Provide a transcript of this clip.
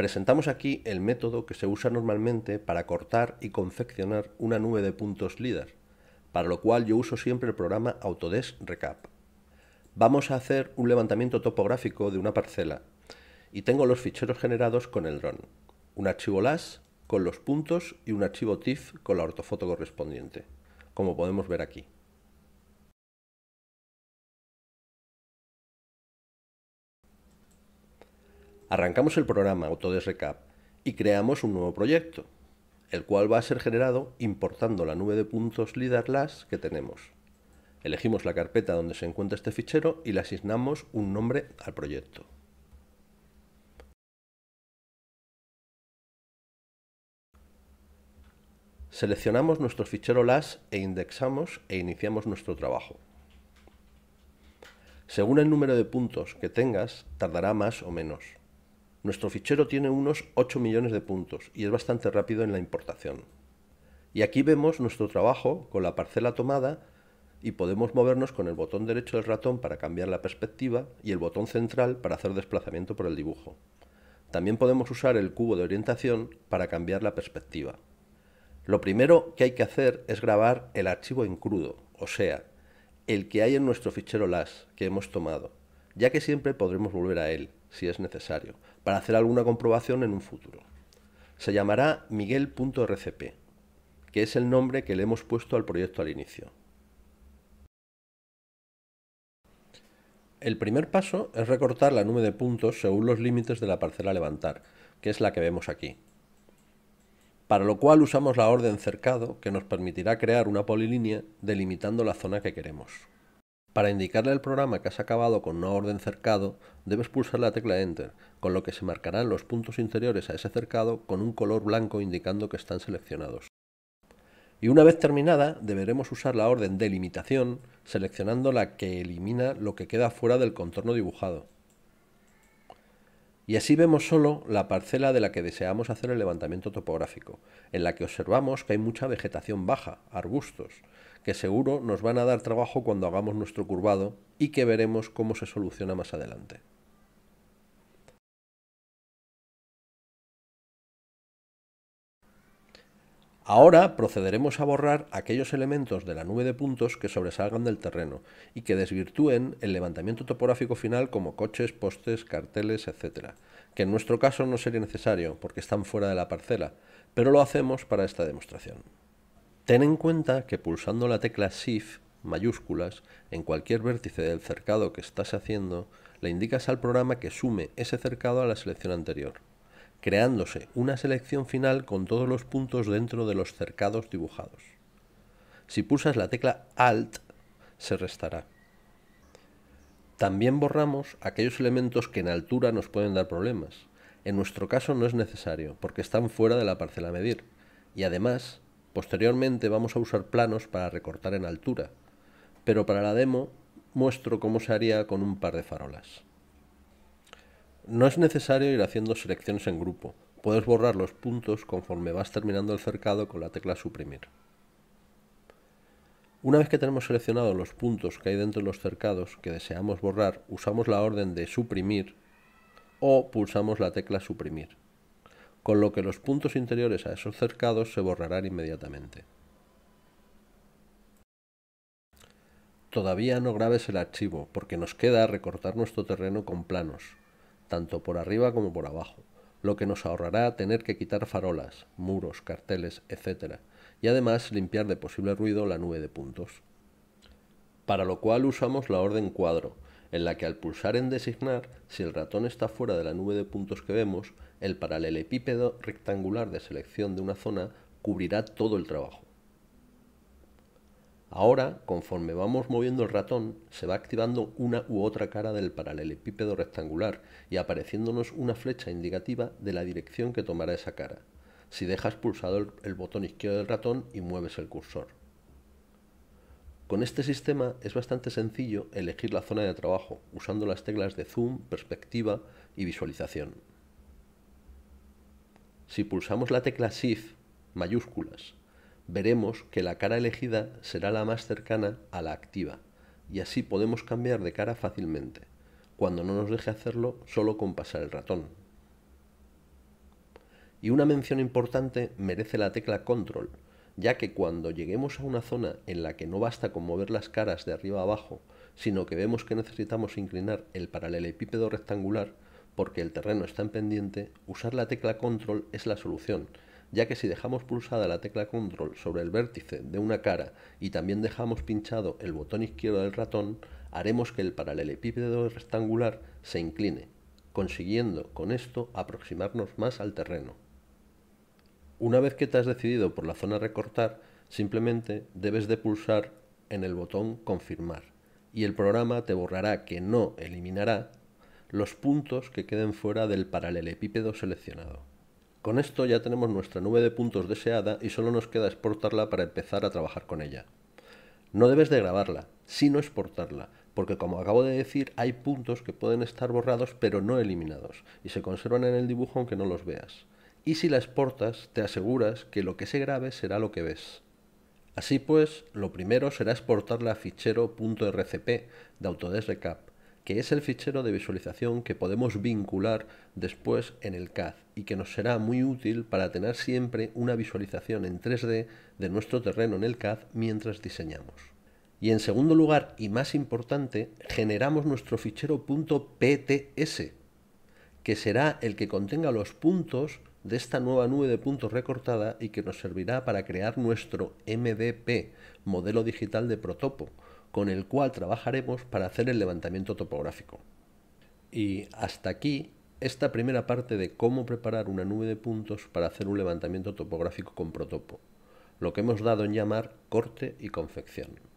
presentamos aquí el método que se usa normalmente para cortar y confeccionar una nube de puntos líder, para lo cual yo uso siempre el programa Autodesk Recap. Vamos a hacer un levantamiento topográfico de una parcela y tengo los ficheros generados con el dron, un archivo LAS con los puntos y un archivo TIFF con la ortofoto correspondiente, como podemos ver aquí. arrancamos el programa Autodesk Recap y creamos un nuevo proyecto, el cual va a ser generado importando la nube de puntos LAS que tenemos. Elegimos la carpeta donde se encuentra este fichero y le asignamos un nombre al proyecto. Seleccionamos nuestro fichero LAS e indexamos e iniciamos nuestro trabajo. Según el número de puntos que tengas, tardará más o menos. Nuestro fichero tiene unos 8 millones de puntos y es bastante rápido en la importación. Y aquí vemos nuestro trabajo con la parcela tomada y podemos movernos con el botón derecho del ratón para cambiar la perspectiva y el botón central para hacer desplazamiento por el dibujo. También podemos usar el cubo de orientación para cambiar la perspectiva. Lo primero que hay que hacer es grabar el archivo en crudo, o sea, el que hay en nuestro fichero LAS que hemos tomado ya que siempre podremos volver a él, si es necesario, para hacer alguna comprobación en un futuro. Se llamará miguel.rcp, que es el nombre que le hemos puesto al proyecto al inicio. El primer paso es recortar la nube de puntos según los límites de la parcela a levantar, que es la que vemos aquí. Para lo cual usamos la orden cercado, que nos permitirá crear una polilínea delimitando la zona que queremos. Para indicarle al programa que has acabado con una orden cercado, debes pulsar la tecla Enter, con lo que se marcarán los puntos interiores a ese cercado con un color blanco indicando que están seleccionados. Y una vez terminada, deberemos usar la orden Delimitación, seleccionando la que elimina lo que queda fuera del contorno dibujado. Y así vemos solo la parcela de la que deseamos hacer el levantamiento topográfico, en la que observamos que hay mucha vegetación baja, arbustos, que seguro nos van a dar trabajo cuando hagamos nuestro curvado y que veremos cómo se soluciona más adelante. Ahora procederemos a borrar aquellos elementos de la nube de puntos que sobresalgan del terreno y que desvirtúen el levantamiento topográfico final como coches, postes, carteles, etc., que en nuestro caso no sería necesario porque están fuera de la parcela, pero lo hacemos para esta demostración. Ten en cuenta que pulsando la tecla Shift mayúsculas en cualquier vértice del cercado que estás haciendo, le indicas al programa que sume ese cercado a la selección anterior creándose una selección final con todos los puntos dentro de los cercados dibujados. Si pulsas la tecla Alt, se restará. También borramos aquellos elementos que en altura nos pueden dar problemas. En nuestro caso no es necesario, porque están fuera de la parcela a medir. Y además, posteriormente vamos a usar planos para recortar en altura. Pero para la demo, muestro cómo se haría con un par de farolas. No es necesario ir haciendo selecciones en grupo, puedes borrar los puntos conforme vas terminando el cercado con la tecla suprimir. Una vez que tenemos seleccionados los puntos que hay dentro de los cercados que deseamos borrar, usamos la orden de suprimir o pulsamos la tecla suprimir, con lo que los puntos interiores a esos cercados se borrarán inmediatamente. Todavía no grabes el archivo porque nos queda recortar nuestro terreno con planos tanto por arriba como por abajo, lo que nos ahorrará tener que quitar farolas, muros, carteles, etc. Y además limpiar de posible ruido la nube de puntos. Para lo cual usamos la orden cuadro, en la que al pulsar en designar, si el ratón está fuera de la nube de puntos que vemos, el paralelepípedo rectangular de selección de una zona cubrirá todo el trabajo. Ahora, conforme vamos moviendo el ratón, se va activando una u otra cara del paralelepípedo rectangular y apareciéndonos una flecha indicativa de la dirección que tomará esa cara, si dejas pulsado el, botón izquierdo del ratón y mueves el cursor. Con este sistema es bastante sencillo elegir la zona de trabajo, usando las teclas de zoom, perspectiva y visualización. Si pulsamos la tecla Shift mayúsculas veremos que la cara elegida será la más cercana a la activa, y así podemos cambiar de cara fácilmente, cuando no nos deje hacerlo solo con pasar el ratón. Y una mención importante merece la tecla control, ya que cuando lleguemos a una zona en la que no basta con mover las caras de arriba a abajo, sino que vemos que necesitamos inclinar el paralelepípedo rectangular porque el terreno está en pendiente, usar la tecla control es la solución, ya que si dejamos pulsada la tecla control sobre el vértice de una cara y también dejamos pinchado el botón izquierdo del ratón, haremos que el paralelepípedo rectangular se incline, consiguiendo con esto aproximarnos más al terreno. Una vez que te has decidido por la zona recortar, simplemente debes de pulsar en el botón confirmar y el programa te borrará que no eliminará los puntos que queden fuera del paralelepípedo seleccionado. Con esto ya tenemos nuestra nube de puntos deseada y solo nos queda exportarla para empezar a trabajar con ella. No debes de grabarla, sino exportarla, porque como acabo de decir, hay puntos que pueden estar borrados pero no eliminados, y se conservan en el dibujo aunque no los veas. Y si la exportas, te aseguras que lo que se grabe será lo que ves. Así pues, lo primero será exportarla a fichero .rcp de Autodesk Recap, que es el fichero de visualización que podemos vincular después en el CAD y que nos será muy útil para tener siempre una visualización en 3D de nuestro terreno en el CAD mientras diseñamos. Y en segundo lugar, y más importante, generamos nuestro fichero .pts, que será el que contenga los puntos de esta nueva nube de puntos recortada y que nos servirá para crear nuestro MDP, modelo digital de protopo, con el cual trabajaremos para hacer el levantamiento topográfico. Y hasta aquí esta primera parte de cómo preparar una nube de puntos para hacer un levantamiento topográfico con protopo, lo que hemos dado en llamar corte y confección.